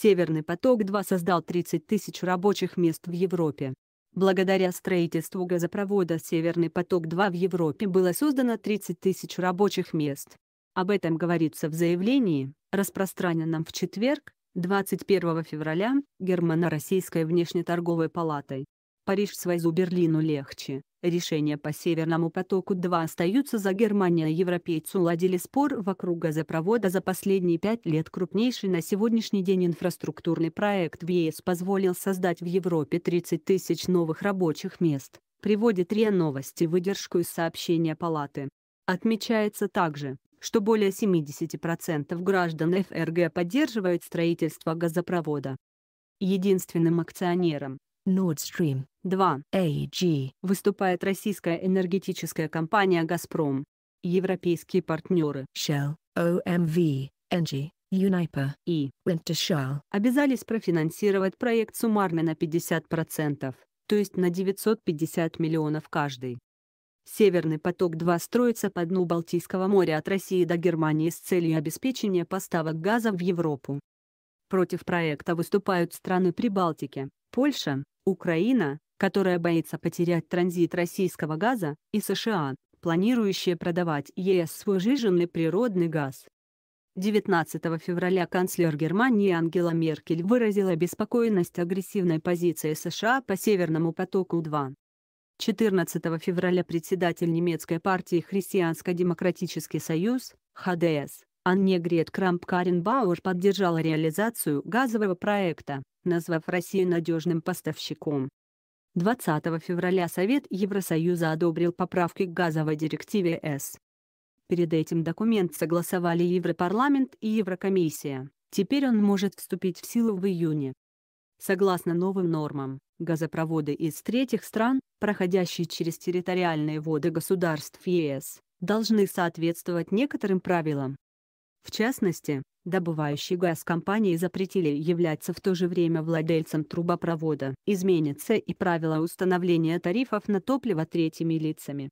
«Северный поток-2» создал 30 тысяч рабочих мест в Европе. Благодаря строительству газопровода «Северный поток-2» в Европе было создано 30 тысяч рабочих мест. Об этом говорится в заявлении, распространенном в четверг, 21 февраля, Германо-Российской внешнеторговой палатой. Париж свозу Берлину легче. Решения по Северному потоку-2 остаются за Германией. Европейцы уладили спор вокруг газопровода за последние пять лет. Крупнейший на сегодняшний день инфраструктурный проект в ЕС позволил создать в Европе 30 тысяч новых рабочих мест. Приводит РИА Новости выдержку из сообщения Палаты. Отмечается также, что более 70% граждан ФРГ поддерживают строительство газопровода. Единственным акционером Nord Stream 2. AG выступает российская энергетическая компания «Газпром». Европейские партнеры Shell, OMV, Engie, Uniper и Wintershall обязались профинансировать проект суммарно на 50%, то есть на 950 миллионов каждый. Северный поток-2 строится по дну Балтийского моря от России до Германии с целью обеспечения поставок газа в Европу. Против проекта выступают страны Прибалтики, Польша, Украина, которая боится потерять транзит российского газа, и США, планирующие продавать ЕС свой жиженный природный газ. 19 февраля канцлер Германии Ангела Меркель выразила беспокойность агрессивной позиции США по Северному потоку-2. 14 февраля председатель немецкой партии Христианско-демократический союз, ХДС, Анне Грет Крамп-Каренбауэр поддержала реализацию газового проекта, назвав Россию надежным поставщиком. 20 февраля Совет Евросоюза одобрил поправки к газовой директиве С. Перед этим документ согласовали Европарламент и Еврокомиссия. Теперь он может вступить в силу в июне. Согласно новым нормам, газопроводы из третьих стран, проходящие через территориальные воды государств ЕС, должны соответствовать некоторым правилам. В частности, добывающей газ компании запретили являться в то же время владельцем трубопровода. Изменятся и правила установления тарифов на топливо третьими лицами.